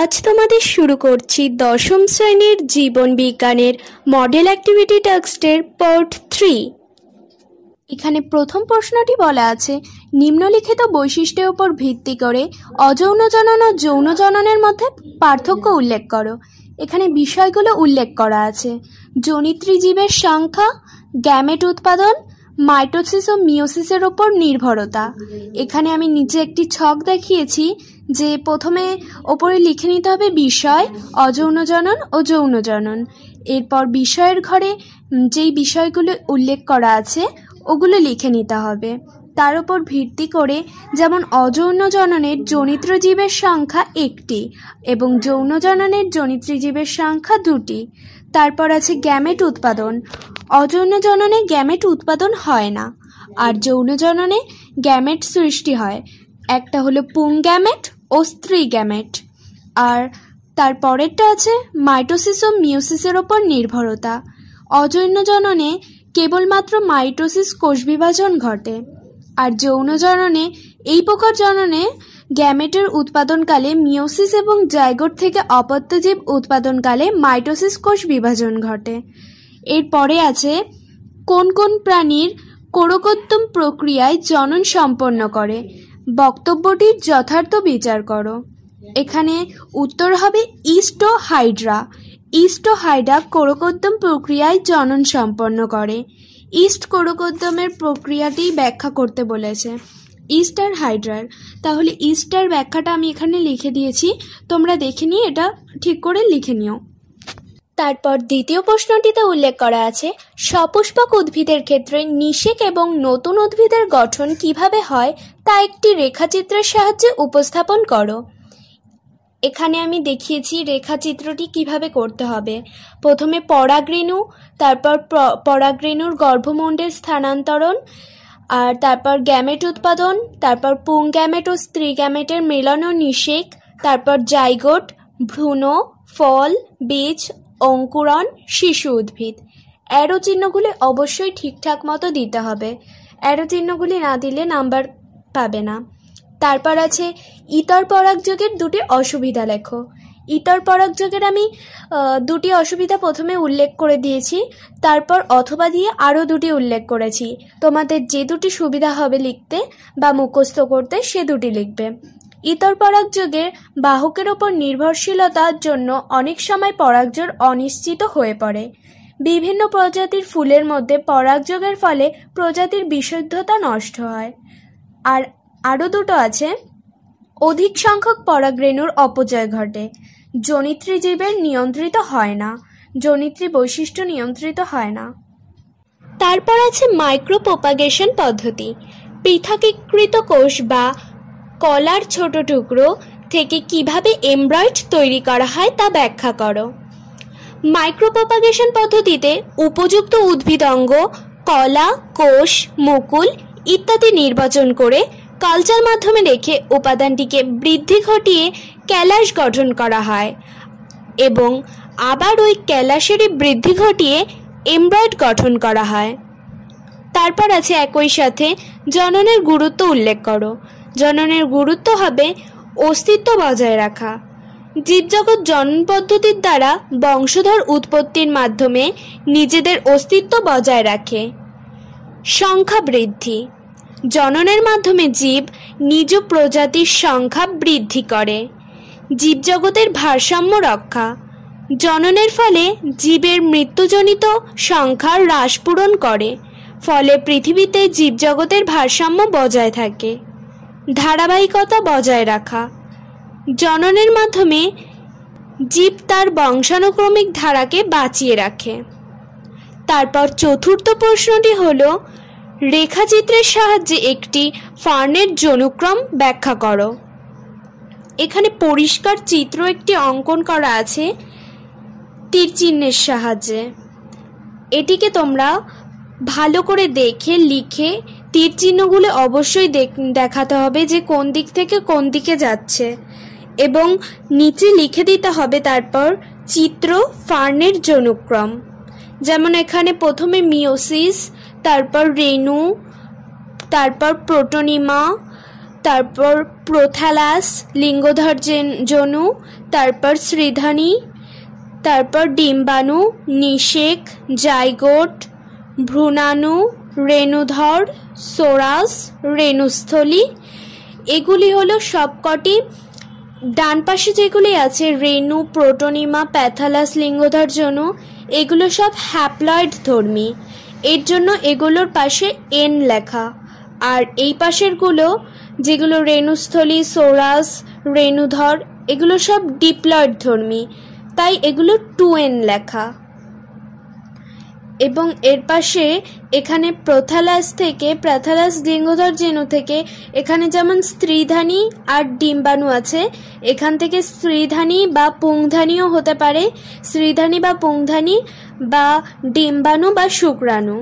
আজ তোমাদের শুরু করছি দশম শ্রেণীর জীবন বিজ্ঞানের মডেল অ্যাক্টিভিটি টাক্সটের পার্ট থ্রি এখানে প্রথম প্রশ্নটি বলা আছে নিম্নলিখিত বৈশিষ্ট্যের উপর ভিত্তি করে অযৌন জনন ও যৌন জননের মধ্যে পার্থক্য উল্লেখ করো এখানে বিষয়গুলো উল্লেখ করা আছে জনিত্রী জীবের সংখ্যা গ্যামেট উৎপাদন মাইটোসিস ও মিওসিসের ওপর নির্ভরতা এখানে আমি নিচে একটি ছক দেখিয়েছি যে প্রথমে ওপরে লিখে নিতে হবে বিষয় অযৌন জনন ও যৌন জনন এরপর বিষয়ের ঘরে যেই বিষয়গুলো উল্লেখ করা আছে ওগুলো লিখে নিতে হবে তার উপর ভিত্তি করে যেমন অযৌন জননের জনিত্র জীবের সংখ্যা একটি এবং যৌন জননের জনিত্রী জীবের সংখ্যা দুটি তারপর আছে গ্যামেট উৎপাদন অযৌন জননে গ্যামেট উৎপাদন হয় না আর যৌন জননে গ্যামেট সৃষ্টি হয় একটা হলো পুং গ্যামেট ও স্ত্রী গ্যামেট আর তার পরেরটা আছে মাইটোসিস ও মিউসিসের ওপর নির্ভরতা অযৌন জননে কেবলমাত্র মাইটোসিস কোষ বিভাজন ঘটে আর যৌন জননে এই প্রকার জননে গ্যামেটের উৎপাদনকালে মিওসিস এবং জাইগোট থেকে অপত্য জীব উৎপাদনকালে মাইটোসিস কোষ বিভাজন ঘটে এরপরে আছে কোন কোন প্রাণীর কোরকোদ্যম প্রক্রিয়ায় জনন সম্পন্ন করে বক্তব্যটির যথার্থ বিচার করো এখানে উত্তর হবে ইস্টো হাইড্রা ইস্টো হাইড্রা প্রক্রিয়ায় জনন সম্পন্ন করে ইস্ট কোরকোদ্যমের প্রক্রিয়াটি ব্যাখ্যা করতে বলেছে ইস্টার হাইড্রার তাহলে ইস্টার ব্যাখ্যাটা আমি এখানে লিখে দিয়েছি তোমরা দেখে নিয়ে এটা ঠিক করে লিখে নিও তারপর দ্বিতীয় প্রশ্নটিতে উল্লেখ করা আছে সপুষ্পক উদ্ভিদের ক্ষেত্রে নিষেক এবং নতুন উদ্ভিদের গঠন কিভাবে হয় তা একটি রেখাচিত্রের সাহায্যে উপস্থাপন করো এখানে আমি দেখিয়েছি রেখাচিত্রটি কিভাবে করতে হবে প্রথমে পরাগরেণু তারপর পরাগরেণুর গর্ভমণ্ডের স্থানান্তরণ আর তারপর গ্যামেট উৎপাদন তারপর পুং গ্যামেট ও স্ত্রী গ্যামেটের মিলন ও নিষেক তারপর জাইগোট ভ্রূণ ফল বীজ অঙ্কুরণ শিশু উদ্ভিদ অ্যারো চিহ্নগুলি অবশ্যই ঠিকঠাক মতো দিতে হবে অ্যারো চিহ্নগুলি না দিলে নাম্বার পাবে না তারপর আছে ইতর পরাগ যুগের দুটি অসুবিধা লেখো ইতর যোগের আমি দুটি অসুবিধা প্রথমে উল্লেখ করে দিয়েছি তারপর অথবা দিয়ে আরও দুটি উল্লেখ করেছি তোমাদের যে দুটি সুবিধা হবে লিখতে বা মুখস্থ করতে সে দুটি লিখবে ইতর পরাগযোগের বাহকের ওপর নির্ভরশীলতার জন্য অনেক সময় পরাগযোগ অনিশ্চিত হয়ে পড়ে বিভিন্ন প্রজাতির ফুলের মধ্যে পরাগযোগের ফলে প্রজাতির বিশুদ্ধতা নষ্ট হয় আর আরও দুটো আছে অধিক সংখ্যক পরাগ রেণুর অপচয় ঘটে জনিত্রী জীবের নিয়ন্ত্রিত হয় না জনিত্রী বৈশিষ্ট্য নিয়ন্ত্রিত হয় না তারপর আছে মাইক্রো প্রোপাগেশন পদ্ধতি পৃথকীকৃত কোষ বা কলার ছোট টুকরো থেকে কিভাবে এমব্রয়েড তৈরি করা হয় তা ব্যাখ্যা করো মাইক্রোপ্রোপাগেশন পদ্ধতিতে উপযুক্ত উদ্ভিদ অঙ্গ কলা কোষ মুকুল ইত্যাদি নির্বাচন করে কালচার মাধ্যমে রেখে উপাদানটিকে বৃদ্ধি ঘটিয়ে ক্যালাস গঠন করা হয় এবং আবার ওই ক্যালাসেরই বৃদ্ধি ঘটিয়ে এমব্রয়েড গঠন করা হয় তারপর আছে একই সাথে জননের গুরুত্ব উল্লেখ করো জননের গুরুত্ব হবে অস্তিত্ব বজায় রাখা জীবজগৎ জনন পদ্ধতির দ্বারা বংশধর উৎপত্তির মাধ্যমে নিজেদের অস্তিত্ব বজায় রাখে সংখ্যা বৃদ্ধি জননের মাধ্যমে জীব নিজ প্রজাতির সংখ্যা বৃদ্ধি করে জীবজগতের ভারসাম্য রক্ষা জননের ফলে জীবের মৃত্যুজনিত সংখ্যা হ্রাস পূরণ করে ফলে পৃথিবীতে জীবজগতের ভারসাম্য বজায় থাকে ধারাবাহিকতা বজায় রাখা জননের মাধ্যমে জীব তার বংশানুক্রমিক ধারাকে বাঁচিয়ে রাখে তারপর চতুর্থ প্রশ্নটি হল রেখাচিত্রের সাহায্যে একটি ফার্নের জনুক্রম ব্যাখ্যা করো এখানে পরিষ্কার চিত্র একটি অঙ্কন করা আছে তীর চিহ্নের সাহায্যে এটিকে তোমরা ভালো করে দেখে লিখে তীর চিহ্নগুলো অবশ্যই দেখাতে হবে যে কোন দিক থেকে কোন দিকে যাচ্ছে এবং নিচে লিখে দিতে হবে তারপর চিত্র ফার্নের জনুক্রম যেমন এখানে প্রথমে মিওসিস তারপর রেণু তারপর প্রোটোনিমা তারপর প্রথালাস লিঙ্গধর জনু তারপর শ্রীধানী তারপর ডিম্বাণু নিষেক জাইগোট ভ্রূণাণু রেণুধর সোরাস রেণুস্থলী এগুলি হলো সবকটি ডান পাশে যেগুলি আছে রেণু প্রোটোনিমা প্যাথালাস লিঙ্গধর জনু এগুলো সব হ্যাপ্লয়েড ধর্মী এর জন্য এগুলোর পাশে এন লেখা আর এই পাশের গুলো যেগুলো রেণুস্থলী সোরাস রেণুধর এগুলো সব ডিপ্লয়েড ধর্মী তাই এগুলো টু এন লেখা এবং এর পাশে এখানে প্রথালাস থেকে প্রথালাস লিঙ্গধর জেনু থেকে এখানে যেমন স্ত্রীধানী আর ডিম্বাণু আছে এখান থেকে স্ত্রীধানী বা পুংধানীও হতে পারে স্ত্রীধানী বা পুংধানী বা ডিম্বাণু বা শুক্রাণু